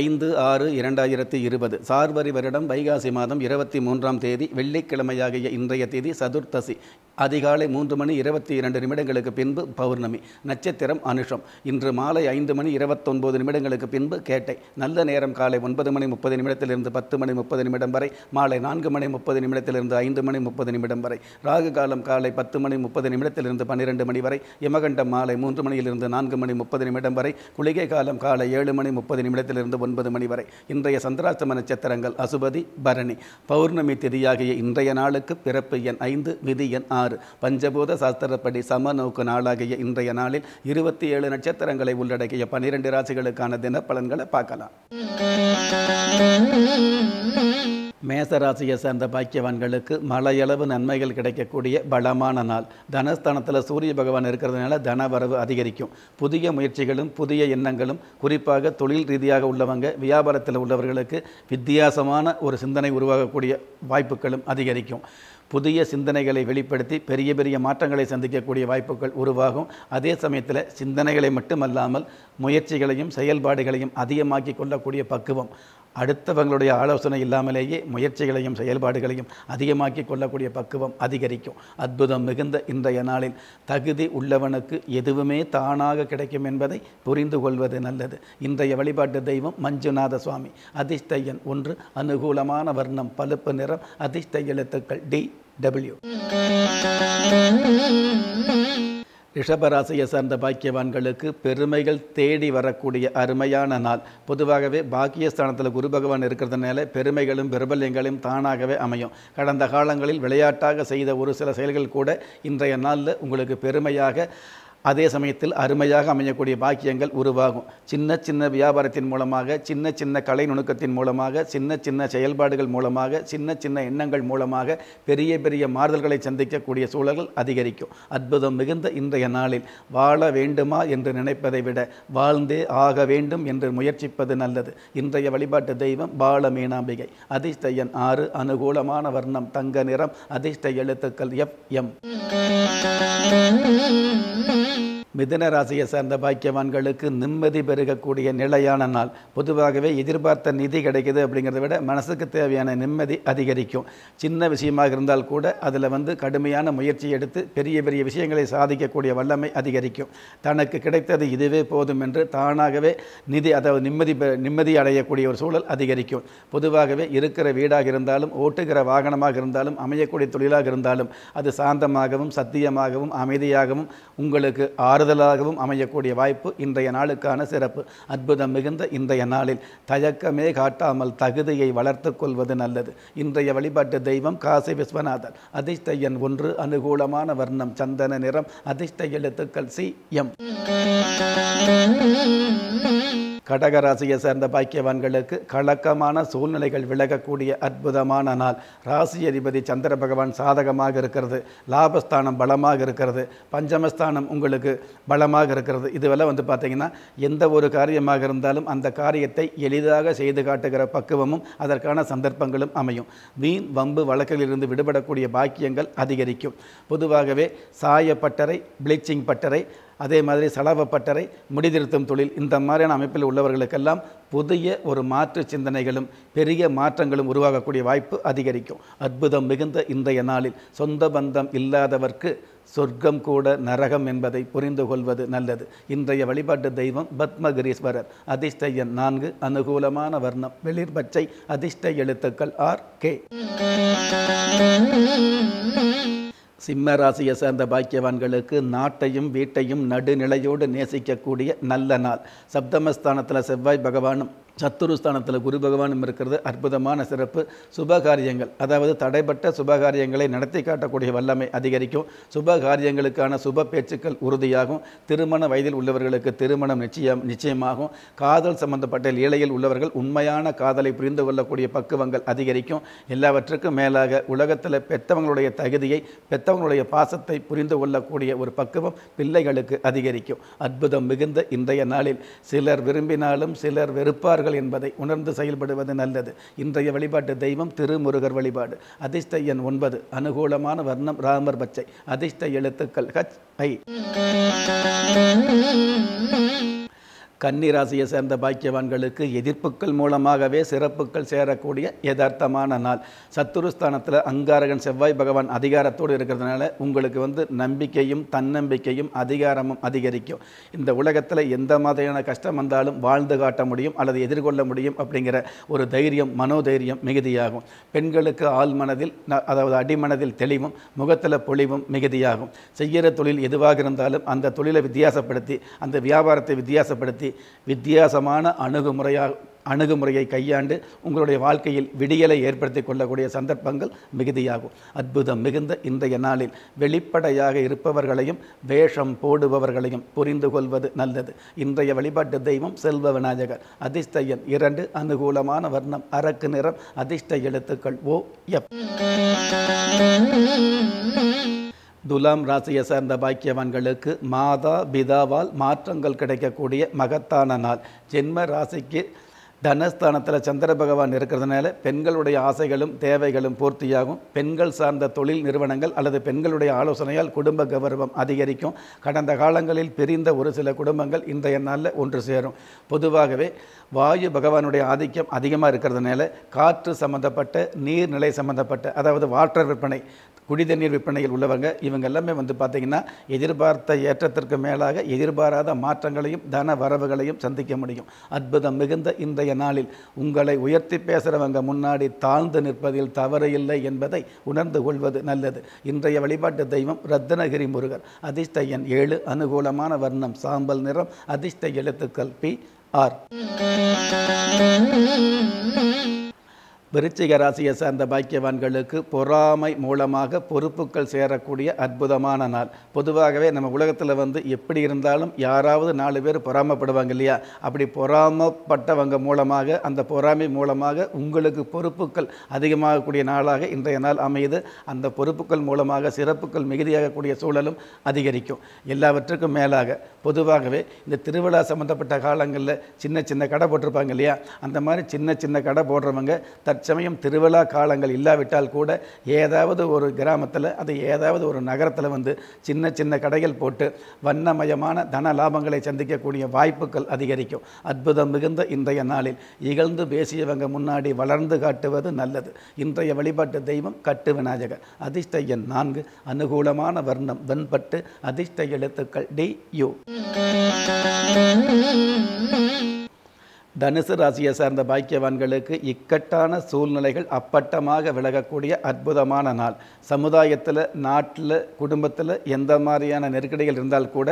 ஐந்து ஆறு இரண்டாயிரத்தி இருபது சார்வரி வருடம் வைகாசி மாதம் இருபத்தி மூன்றாம் தேதி வெள்ளிக்கிழமையாகிய இன்றைய தேதி சதுர்த்தசி அதிகாலை மூன்று மணி இருபத்தி இரண்டு நிமிடங்களுக்கு பின்பு பௌர்ணமி நட்சத்திரம் அனுஷம் இன்று மாலை ஐந்து மணி இருபத்தொன்பது நிமிடங்களுக்கு பின்பு கேட்டை நல்ல நேரம் காலை ஒன்பது மணி முப்பது நிமிடத்திலிருந்து பத்து மணி முப்பது நிமிடம் வரை மாலை நான்கு மணி முப்பது நிமிடத்திலிருந்து ஐந்து மணி முப்பது நிமிடம் வரை ராகு காலம் காலை பத்து மணி முப்பது நிமிடத்திலிருந்து பன்னிரெண்டு மணி வரை யமகண்டம் மாலை மூன்று மணியிலிருந்து நான்கு மணி முப்பது நிமிடம் வரை குளிகை காலம் காலை ஏழு மணி முப்பது நிமிடத்திலிருந்து ஒன்பது மணி வரை இன்றைய சந்திராஷ்டம நட்சத்திரங்கள் அசுபதி பரணி பௌர்ணமி திதியாகிய இன்றைய நாளுக்கு பிறப்பு எண் ஐந்து விதி எண் ஆறு பஞ்சபூத சாஸ்திரப்படி சம நோக்கு நாளாகிய இன்றைய நாளில் இருபத்தி ஏழு நட்சத்திரங்களை உள்ளடக்கிய பனிரெண்டு ராசிகளுக்கான தினப்பலன்களை பார்க்கலாம் மேசராசியை சேர்ந்த பாக்கியவான்களுக்கு மலையளவு நன்மைகள் கிடைக்கக்கூடிய பலமான நாள் தனஸ்தானத்தில் சூரிய பகவான் இருக்கிறதுனால தனவரவு அதிகரிக்கும் புதிய முயற்சிகளும் புதிய எண்ணங்களும் குறிப்பாக தொழில் ரீதியாக உள்ளவங்க வியாபாரத்தில் உள்ளவர்களுக்கு வித்தியாசமான ஒரு சிந்தனை உருவாகக்கூடிய வாய்ப்புகளும் அதிகரிக்கும் புதிய சிந்தனைகளை வெளிப்படுத்தி பெரிய பெரிய மாற்றங்களை சந்திக்கக்கூடிய வாய்ப்புகள் உருவாகும் அதே சமயத்தில் சிந்தனைகளை மட்டுமல்லாமல் முயற்சிகளையும் செயல்பாடுகளையும் அதிகமாக்கி கொள்ளக்கூடிய பக்குவம் அடுத்தவங்களுடைய ஆலோசனை இல்லாமலேயே முயற்சிகளையும் செயல்பாடுகளையும் அதிகமாக்கி கொள்ளக்கூடிய பக்குவம் அதிகரிக்கும் அற்புதம் மிகுந்த இன்றைய நாளில் தகுதி உள்ளவனுக்கு எதுவுமே தானாக கிடைக்கும் என்பதை புரிந்து கொள்வது நல்லது இன்றைய வழிபாட்டு தெய்வம் மஞ்சுநாத சுவாமி அதிஷ்டையன் ஒன்று அனுகூலமான வர்ணம் பழுப்பு நிறம் அதிர்ஷ்ட எழுத்துக்கள் டி டபிள்யூ ரிஷபராசியை சார்ந்த பாக்கியவான்களுக்கு பெருமைகள் தேடி வரக்கூடிய அருமையான நாள் பொதுவாகவே பாக்கியஸ்தானத்தில் குரு பகவான் இருக்கிறதுனால பெருமைகளும் பிரபல்யங்களும் தானாகவே அமையும் கடந்த காலங்களில் விளையாட்டாக செய்த ஒரு சில செயல்கள் கூட இன்றைய நாளில் உங்களுக்கு பெருமையாக அதே சமயத்தில் அருமையாக அமையக்கூடிய பாக்கியங்கள் உருவாகும் சின்ன சின்ன வியாபாரத்தின் மூலமாக சின்ன சின்ன கலை நுணுக்கத்தின் மூலமாக சின்ன சின்ன செயல்பாடுகள் மூலமாக சின்ன சின்ன எண்ணங்கள் மூலமாக பெரிய பெரிய மாறுதல்களை சந்திக்கக்கூடிய சூழல்கள் அதிகரிக்கும் அற்புதம் மிகுந்த இன்றைய நாளில் வாழ வேண்டுமா என்று நினைப்பதை விட வாழ்ந்தே ஆக வேண்டும் என்று முயற்சிப்பது நல்லது இன்றைய வழிபாட்டு தெய்வம் பால மீனாம்பிகை அதிர்ஷ்ட ஆறு அனுகூலமான வர்ணம் தங்க நிறம் அதிர்ஷ்ட எழுத்துக்கள் எஃப் எம் Mm-hmm. மிதன ராசியை சார்ந்த பாக்கியவான்களுக்கு நிம்மதி பெருகக்கூடிய நிலையான நாள் பொதுவாகவே எதிர்பார்த்த நிதி கிடைக்கிது அப்படிங்கிறத விட மனசுக்கு தேவையான நிம்மதி அதிகரிக்கும் சின்ன விஷயமாக இருந்தால் கூட அதில் வந்து கடுமையான முயற்சி எடுத்து பெரிய பெரிய விஷயங்களை சாதிக்கக்கூடிய வல்லமை அதிகரிக்கும் தனக்கு கிடைத்தது இதுவே போதும் என்று தானாகவே நிதி அதாவது நிம்மதி நிம்மதி அடையக்கூடிய ஒரு சூழல் அதிகரிக்கும் பொதுவாகவே இருக்கிற வீடாக இருந்தாலும் ஓட்டுகிற வாகனமாக இருந்தாலும் அமையக்கூடிய தொழிலாக இருந்தாலும் அது சாந்தமாகவும் சத்தியமாகவும் அமைதியாகவும் உங்களுக்கு ஆர் ஆறுதலாகவும் அமையக்கூடிய வாய்ப்பு இன்றைய நாளுக்கான சிறப்பு அற்புதம் மிகுந்த இன்றைய நாளில் தயக்கமே காட்டாமல் தகுதியை வளர்த்து கொள்வது நல்லது இன்றைய வழிபாட்டு தெய்வம் காசி விஸ்வநாதன் அதிர்ஷ்ட எண் ஒன்று அனுகூலமான வர்ணம் சந்தன நிறம் அதிர்ஷ்ட எழுத்துக்கள் சி எம் கடகராசியை சேர்ந்த பாக்கியவான்களுக்கு கலக்கமான சூழ்நிலைகள் விலகக்கூடிய அற்புதமான நாள் ராசி அதிபதி சந்திர பகவான் சாதகமாக இருக்கிறது லாபஸ்தானம் பலமாக இருக்கிறது பஞ்சமஸ்தானம் உங்களுக்கு பலமாக இருக்கிறது இதுவெல்லாம் வந்து பார்த்திங்கன்னா எந்த ஒரு காரியமாக இருந்தாலும் அந்த காரியத்தை எளிதாக செய்து காட்டுகிற பக்குவமும் அதற்கான சந்தர்ப்பங்களும் அமையும் வீண் வம்பு வழக்கிலிருந்து விடுபடக்கூடிய பாக்கியங்கள் அதிகரிக்கும் பொதுவாகவே சாயப்பட்டறை ப்ளீச்சிங் பட்டறை அதே மாதிரி சலவப்பட்டறை முடிதிருத்தும் தொழில் இந்த மாதிரியான அமைப்பில் உள்ளவர்களுக்கெல்லாம் புதிய ஒரு மாற்று சிந்தனைகளும் பெரிய மாற்றங்களும் உருவாகக்கூடிய வாய்ப்பு அதிகரிக்கும் அற்புதம் மிகுந்த இன்றைய நாளில் சொந்த பந்தம் இல்லாதவர்க்கு சொர்க்கம் கூட நரகம் என்பதை புரிந்து கொள்வது நல்லது இன்றைய வழிபாட்டு தெய்வம் பத்மகிரீஸ்வரர் அதிர்ஷ்ட எண் நான்கு அனுகூலமான வர்ணம் வெளிர் பச்சை அதிர்ஷ்ட எழுத்துக்கள் ஆர் கே சிம்ம ராசியை சேர்ந்த பாக்கியவான்களுக்கு நாட்டையும் வீட்டையும் நடுநிலையோடு நேசிக்கக்கூடிய நல்ல நாள் சப்தமஸ்தானத்தில் செவ்வாய் பகவானும் சத்துருஸ்தானத்தில் குரு பகவானும் இருக்கிறது அற்புதமான சிறப்பு சுபகாரியங்கள் அதாவது தடைப்பட்ட சுபகாரியங்களை நடத்தி காட்டக்கூடிய வல்லமை அதிகரிக்கும் சுபகாரியங்களுக்கான சுப பேச்சுக்கள் உறுதியாகும் திருமண வயதில் உள்ளவர்களுக்கு திருமணம் நிச்சயம் நிச்சயமாகும் காதல் சம்பந்தப்பட்ட இலையில் உள்ளவர்கள் உண்மையான காதலை புரிந்து கொள்ளக்கூடிய பக்குவங்கள் அதிகரிக்கும் எல்லாவற்றுக்கும் மேலாக உலகத்தில் பெற்றவங்களுடைய தகுதியை பெற்றவங்களுடைய பாசத்தை புரிந்து கொள்ளக்கூடிய ஒரு பக்குவம் பிள்ளைகளுக்கு அதிகரிக்கும் அற்புதம் மிகுந்த இன்றைய நாளில் சிலர் விரும்பினாலும் சிலர் வெறுப்பார் செய்கிறார்கள் என்பதை உணர்ந்து செயல்படுவது நல்லது இன்றைய வழிபாட்டு தெய்வம் திருமுருகர் வழிபாடு அதிர்ஷ்ட எண் ஒன்பது அனுகூலமான வர்ணம் ராமர் பச்சை அதிர்ஷ்ட எழுத்துக்கள் ஹச் ஐ கன்னிராசியை சேர்ந்த பாக்கியவான்களுக்கு எதிர்ப்புகள் மூலமாகவே சிறப்புகள் சேரக்கூடிய யதார்த்தமான நாள் சத்துருஸ்தானத்தில் அங்காரகன் செவ்வாய் பகவான் அதிகாரத்தோடு இருக்கிறதுனால உங்களுக்கு வந்து நம்பிக்கையும் தன்னம்பிக்கையும் அதிகாரமும் அதிகரிக்கும் இந்த உலகத்தில் எந்த மாதிரியான கஷ்டம் வந்தாலும் வாழ்ந்து காட்ட முடியும் அல்லது எதிர்கொள்ள முடியும் அப்படிங்கிற ஒரு தைரியம் மனோதைரியம் மிகுதியாகும் பெண்களுக்கு ஆள் மனதில் அதாவது அடிமனதில் தெளிவும் முகத்தில் பொழிவும் மிகுதியாகும் செய்கிற தொழில் எதுவாக இருந்தாலும் அந்த தொழிலை வித்தியாசப்படுத்தி அந்த வியாபாரத்தை வித்தியாசப்படுத்தி வித்தியாசமான அணுகுமுறையாக அணுகுமுறையை கையாண்டு உங்களுடைய வாழ்க்கையில் விடியலை ஏற்படுத்தி கொள்ளக்கூடிய சந்தர்ப்பங்கள் மிகுதியாகும் அற்புதம் மிகுந்த இன்றைய நாளில் வெளிப்படையாக இருப்பவர்களையும் வேஷம் போடுபவர்களையும் புரிந்து கொள்வது நல்லது இன்றைய வழிபாட்டு தெய்வம் செல்வ விநாயகர் அதிர்ஷ்ட இரண்டு அனுகூலமான வர்ணம் அரக்கு நிறம் அதிர்ஷ்ட எழுத்துக்கள் ஓ எப் துலாம் ராசியை சேர்ந்த பாக்கியவான்களுக்கு மாதா பிதாவால் மாற்றங்கள் கிடைக்கக்கூடிய மகத்தான நாள் ஜென்ம ராசிக்கு தனஸ்தானத்தில் சந்திர பகவான் இருக்கிறதுனால பெண்களுடைய ஆசைகளும் தேவைகளும் பூர்த்தியாகும் பெண்கள் சார்ந்த தொழில் நிறுவனங்கள் அல்லது பெண்களுடைய ஆலோசனையால் குடும்ப கௌரவம் அதிகரிக்கும் கடந்த காலங்களில் பிரிந்த ஒரு சில குடும்பங்கள் இன்றைய நாளில் ஒன்று சேரும் பொதுவாகவே வாயு பகவானுடைய ஆதிக்கம் அதிகமாக இருக்கிறதுனால காற்று சம்மந்தப்பட்ட நீர்நிலை சம்மந்தப்பட்ட அதாவது வாட்டர் விற்பனை குடி நீர் விற்பனையில் உள்ளவங்க இவங்க எல்லாமே வந்து பார்த்திங்கன்னா எதிர்பார்த்த ஏற்றத்திற்கு மேலாக எதிர்பாராத மாற்றங்களையும் தன வரவுகளையும் சந்திக்க முடியும் அற்புதம் மிகுந்த இன்றைய நாளில் உங்களை உயர்த்தி பேசுகிறவங்க முன்னாடி தாழ்ந்து நிற்பதில் தவறு இல்லை என்பதை உணர்ந்து கொள்வது நல்லது இன்றைய வழிபாட்டு தெய்வம் ரத்தனகிரி முருகர் அதிர்ஷ்ட எண் ஏழு அனுகூலமான வர்ணம் சாம்பல் நிறம் அதிர்ஷ்ட எழுத்துக்கள் பி ஆர் விருச்சிக ராசியை சார்ந்த பாக்கியவான்களுக்கு பொறாமை மூலமாக பொறுப்புகள் சேரக்கூடிய அற்புதமான நாள் பொதுவாகவே நம்ம உலகத்தில் வந்து எப்படி இருந்தாலும் யாராவது நாலு பேர் பொறாமப்படுவாங்க இல்லையா அப்படி பொறாமப்பட்டவங்க மூலமாக அந்த பொறாமை மூலமாக உங்களுக்கு பொறுப்புகள் அதிகமாகக்கூடிய நாளாக இன்றைய நாள் அமையுது அந்த பொறுப்புகள் மூலமாக சிறப்புகள் மிகுதியாகக்கூடிய சூழலும் அதிகரிக்கும் எல்லாவற்றுக்கும் மேலாக பொதுவாகவே இந்த திருவிழா சம்மந்தப்பட்ட காலங்களில் சின்ன சின்ன கடை போட்டிருப்பாங்க இல்லையா அந்த மாதிரி சின்ன சின்ன கடை போடுறவங்க தட் தற்சமயம் திருவிழா காலங்கள் இல்லாவிட்டால் கூட ஏதாவது ஒரு கிராமத்தில் அது ஏதாவது ஒரு நகரத்தில் வந்து சின்ன சின்ன கடைகள் போட்டு வண்ணமயமான தன லாபங்களை சந்திக்கக்கூடிய வாய்ப்புகள் அதிகரிக்கும் அற்புதம் மிகுந்த இன்றைய நாளில் இகழ்ந்து பேசியவங்க முன்னாடி வளர்ந்து காட்டுவது நல்லது இன்றைய வழிபாட்டு தெய்வம் கட்டு விநாயகர் அதிர்ஷ்ட எண் நான்கு அனுகூலமான வர்ணம் வெண்பட்டு அதிர்ஷ்ட எழுத்துக்கள் டி யூ தனுசு ராசியை சார்ந்த பாக்கியவான்களுக்கு இக்கட்டான சூழ்நிலைகள் அப்பட்டமாக விலகக்கூடிய அற்புதமான நாள் சமுதாயத்தில் நாட்டில் குடும்பத்தில் எந்த மாதிரியான நெருக்கடிகள் இருந்தால் கூட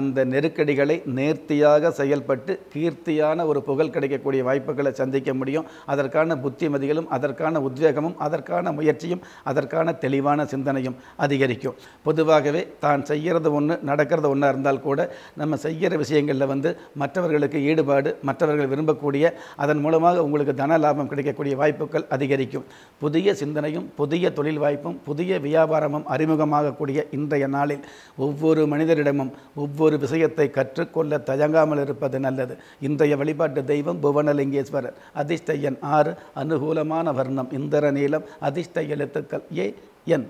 அந்த நெருக்கடிகளை நேர்த்தியாக செயல்பட்டு கீர்த்தியான ஒரு புகழ் கிடைக்கக்கூடிய வாய்ப்புகளை சந்திக்க முடியும் அதற்கான புத்திமதிகளும் அதற்கான உத்வேகமும் அதற்கான முயற்சியும் அதற்கான தெளிவான சிந்தனையும் அதிகரிக்கும் பொதுவாகவே தான் செய்கிறது ஒன்று நடக்கிறது ஒன்றா இருந்தால் கூட நம்ம செய்கிற விஷயங்களில் வந்து மற்றவர்களுக்கு ஈடுபாடு மற்றவர்கள் விரும்ப திரும்பக்கூடிய அதன் மூலமாக உங்களுக்கு தன லாபம் கிடைக்கக்கூடிய வாய்ப்புகள் அதிகரிக்கும் புதிய சிந்தனையும் புதிய தொழில் வாய்ப்பும் புதிய வியாபாரமும் அறிமுகமாகக்கூடிய இன்றைய நாளில் ஒவ்வொரு மனிதரிடமும் ஒவ்வொரு விஷயத்தை கற்றுக்கொள்ள தயங்காமல் இருப்பது நல்லது இன்றைய வழிபாட்டு தெய்வம் புவனலிங்கேஸ்வரர் அதிஷ்டையன் ஆறு அனுகூலமான வர்ணம் இந்திர நீளம் அதிர்ஷ்ட எழுத்துக்கள் ஏ என்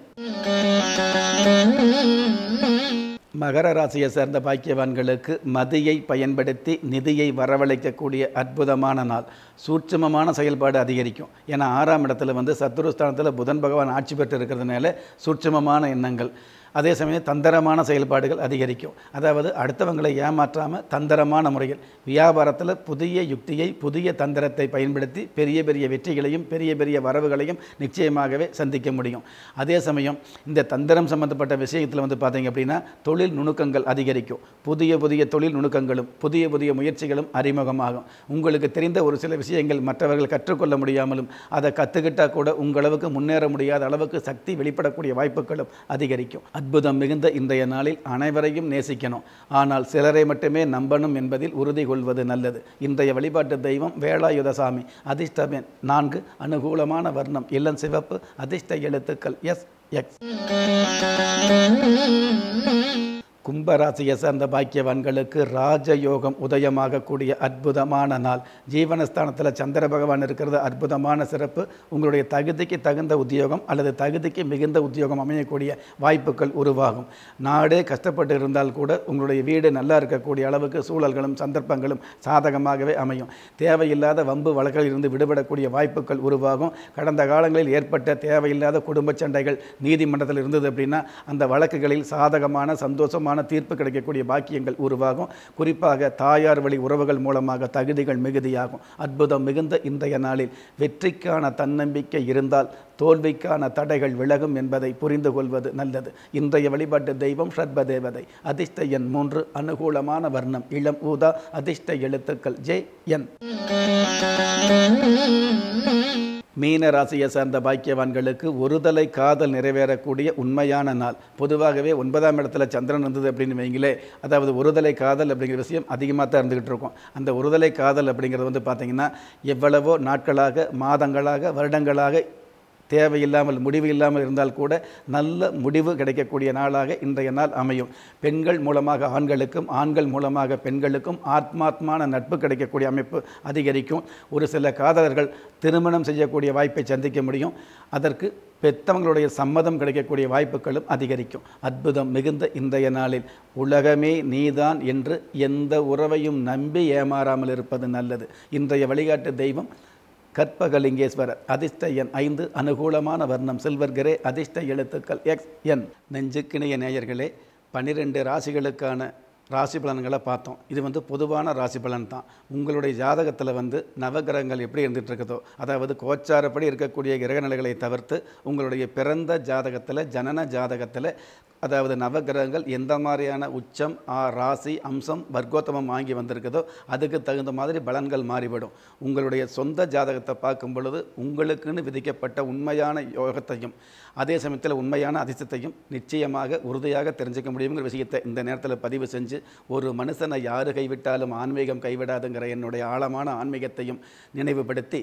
மகர ராசியை சேர்ந்த பாக்கியவான்களுக்கு மதியை பயன்படுத்தி நிதியை வரவழைக்கக்கூடிய அற்புதமான நாள் சூட்சமமான செயல்பாடு அதிகரிக்கும் ஏன்னா ஆறாம் இடத்துல வந்து சத்துருஸ்தானத்தில் புதன் பகவான் ஆட்சி பெற்று இருக்கிறதுனால சூட்சமமான எண்ணங்கள் அதே சமயம் தந்திரமான செயல்பாடுகள் அதிகரிக்கும் அதாவது அடுத்தவங்களை ஏமாற்றாமல் தந்திரமான முறையில் வியாபாரத்தில் புதிய யுக்தியை புதிய தந்திரத்தை பயன்படுத்தி பெரிய பெரிய வெற்றிகளையும் பெரிய பெரிய வரவுகளையும் நிச்சயமாகவே சந்திக்க முடியும் அதே சமயம் இந்த தந்திரம் சம்மந்தப்பட்ட விஷயத்தில் வந்து பார்த்திங்க அப்படின்னா தொழில் நுணுக்கங்கள் அதிகரிக்கும் புதிய புதிய தொழில் நுணுக்கங்களும் புதிய புதிய முயற்சிகளும் அறிமுகமாகும் உங்களுக்கு தெரிந்த ஒரு சில விஷயங்கள் மற்றவர்கள் கற்றுக்கொள்ள முடியாமலும் அதை கற்றுக்கிட்டால் கூட உங்களவுக்கு முன்னேற முடியாத அளவுக்கு சக்தி வெளிப்படக்கூடிய வாய்ப்புகளும் அதிகரிக்கும் அற்புதம் மிகுந்த இன்றைய நாளில் அனைவரையும் நேசிக்கணும் ஆனால் சிலரை மட்டுமே நம்பணும் என்பதில் உறுதி கொள்வது நல்லது இன்றைய வழிபாட்டு தெய்வம் வேளாயுதசாமி அதிர்ஷ்டமேன் நான்கு அனுகூலமான வர்ணம் இல்லன் சிவப்பு அதிர்ஷ்ட எழுத்துக்கள் எஸ் எக்ஸ் கும்பராசியை சேர்ந்த பாக்கியவான்களுக்கு ராஜயோகம் உதயமாகக்கூடிய அற்புதமான நாள் ஜீவனஸ்தானத்தில் சந்திர பகவான் இருக்கிறது அற்புதமான சிறப்பு உங்களுடைய தகுதிக்கு தகுந்த உத்தியோகம் அல்லது தகுதிக்கு மிகுந்த உத்தியோகம் அமையக்கூடிய வாய்ப்புகள் உருவாகும் நாடே கஷ்டப்பட்டு இருந்தால் கூட உங்களுடைய வீடு நல்லா இருக்கக்கூடிய அளவுக்கு சூழல்களும் சந்தர்ப்பங்களும் சாதகமாகவே அமையும் தேவையில்லாத வம்பு வழக்கில் இருந்து விடுபடக்கூடிய வாய்ப்புகள் உருவாகும் கடந்த காலங்களில் ஏற்பட்ட தேவையில்லாத குடும்ப சண்டைகள் நீதிமன்றத்தில் இருந்தது அப்படின்னா அந்த வழக்குகளில் சாதகமான சந்தோஷமான நியாயமான தீர்ப்பு கிடைக்கக்கூடிய பாக்கியங்கள் உருவாகும் குறிப்பாக தாயார் வழி உறவுகள் மூலமாக தகுதிகள் மிகுதியாகும் அற்புதம் மிகுந்த இன்றைய நாளில் வெற்றிக்கான தன்னம்பிக்கை இருந்தால் தோல்விக்கான தடைகள் விலகும் என்பதை புரிந்து கொள்வது நல்லது இன்றைய வழிபாட்டு தெய்வம் ஷர்ப தேவதை அதிர்ஷ்ட எண் மூன்று அனுகூலமான வர்ணம் இளம் ஊதா அதிர்ஷ்ட எழுத்துக்கள் ஜே என் மீன ராசியை சார்ந்த பாக்கியவான்களுக்கு ஒருதலை காதல் நிறைவேறக்கூடிய உண்மையான நாள் பொதுவாகவே ஒன்பதாம் இடத்துல சந்திரன் இருந்தது அப்படின்னு வைங்களே அதாவது ஒருதலை காதல் அப்படிங்கிற விஷயம் அதிகமாக தான் இருந்துகிட்டு இருக்கும் அந்த ஒருதலை காதல் அப்படிங்கிறது வந்து பார்த்திங்கன்னா எவ்வளவோ நாட்களாக மாதங்களாக வருடங்களாக தேவையில்லாமல் முடிவு இல்லாமல் இருந்தால் கூட நல்ல முடிவு கிடைக்கக்கூடிய நாளாக இன்றைய நாள் அமையும் பெண்கள் மூலமாக ஆண்களுக்கும் ஆண்கள் மூலமாக பெண்களுக்கும் ஆத்மாத்மான நட்பு கிடைக்கக்கூடிய அமைப்பு அதிகரிக்கும் ஒரு சில காதலர்கள் திருமணம் செய்யக்கூடிய வாய்ப்பை சந்திக்க முடியும் அதற்கு பெற்றவங்களுடைய சம்மதம் கிடைக்கக்கூடிய வாய்ப்புகளும் அதிகரிக்கும் அற்புதம் மிகுந்த இன்றைய நாளில் உலகமே நீதான் என்று எந்த உறவையும் நம்பி ஏமாறாமல் இருப்பது நல்லது இன்றைய வழிகாட்டு தெய்வம் கற்பகலிங்கேஸ்வரர் அதிர்ஷ்ட எண் ஐந்து அனுகூலமான வர்ணம் சில்வர் அதிர்ஷ்ட எழுத்துக்கள் எக்ஸ் என் நெஞ்சுக்கிணைய நேயர்களே பன்னிரெண்டு ராசிகளுக்கான ராசி பலன்களை பார்த்தோம் இது வந்து பொதுவான ராசி பலன் தான் உங்களுடைய ஜாதகத்தில் வந்து நவகிரகங்கள் எப்படி இருந்துகிட்டு இருக்குதோ அதாவது கோச்சாரப்படி இருக்கக்கூடிய கிரகநிலைகளை தவிர்த்து உங்களுடைய பிறந்த ஜாதகத்தில் ஜனன ஜாதகத்தில் அதாவது நவகிரகங்கள் எந்த மாதிரியான உச்சம் ராசி அம்சம் வர்க்கோத்தமம் வாங்கி வந்திருக்குதோ அதுக்கு தகுந்த மாதிரி பலன்கள் மாறிவிடும் உங்களுடைய சொந்த ஜாதகத்தை பார்க்கும் பொழுது உங்களுக்குன்னு விதிக்கப்பட்ட உண்மையான யோகத்தையும் அதே சமயத்தில் உண்மையான அதிர்ஷ்டத்தையும் நிச்சயமாக உறுதியாக தெரிஞ்சுக்க முடியுங்கிற விஷயத்தை இந்த நேரத்தில் பதிவு செஞ்சு ஒரு மனுஷனை யார் கைவிட்டாலும் ஆன்மீகம் கைவிடாதுங்கிற என்னுடைய ஆழமான ஆன்மீகத்தையும் நினைவுபடுத்தி